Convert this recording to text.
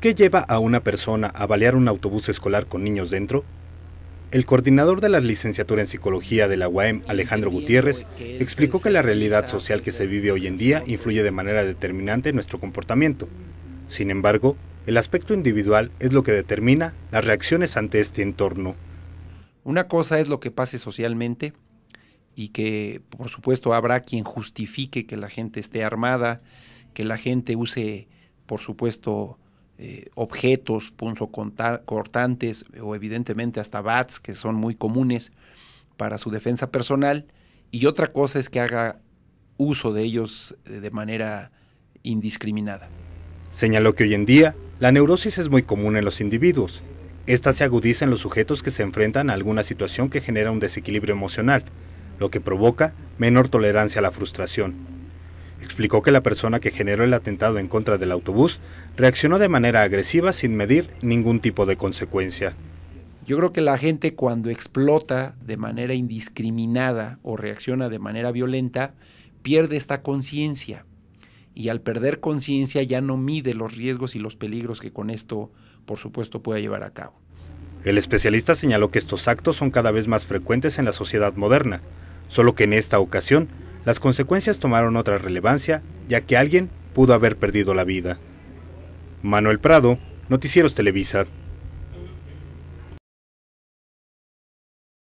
¿Qué lleva a una persona a balear un autobús escolar con niños dentro? El coordinador de la licenciatura en psicología de la UAM, Alejandro Gutiérrez, explicó que la realidad social que se vive hoy en día influye de manera determinante en nuestro comportamiento. Sin embargo, el aspecto individual es lo que determina las reacciones ante este entorno. Una cosa es lo que pase socialmente y que, por supuesto, habrá quien justifique que la gente esté armada, que la gente use, por supuesto, eh, objetos punzocortantes o evidentemente hasta bats que son muy comunes para su defensa personal y otra cosa es que haga uso de ellos eh, de manera indiscriminada. Señaló que hoy en día la neurosis es muy común en los individuos. Esta se agudiza en los sujetos que se enfrentan a alguna situación que genera un desequilibrio emocional, lo que provoca menor tolerancia a la frustración. Explicó que la persona que generó el atentado en contra del autobús reaccionó de manera agresiva sin medir ningún tipo de consecuencia. Yo creo que la gente cuando explota de manera indiscriminada o reacciona de manera violenta, pierde esta conciencia. Y al perder conciencia ya no mide los riesgos y los peligros que con esto, por supuesto, pueda llevar a cabo. El especialista señaló que estos actos son cada vez más frecuentes en la sociedad moderna, solo que en esta ocasión las consecuencias tomaron otra relevancia, ya que alguien pudo haber perdido la vida. Manuel Prado, Noticieros Televisa.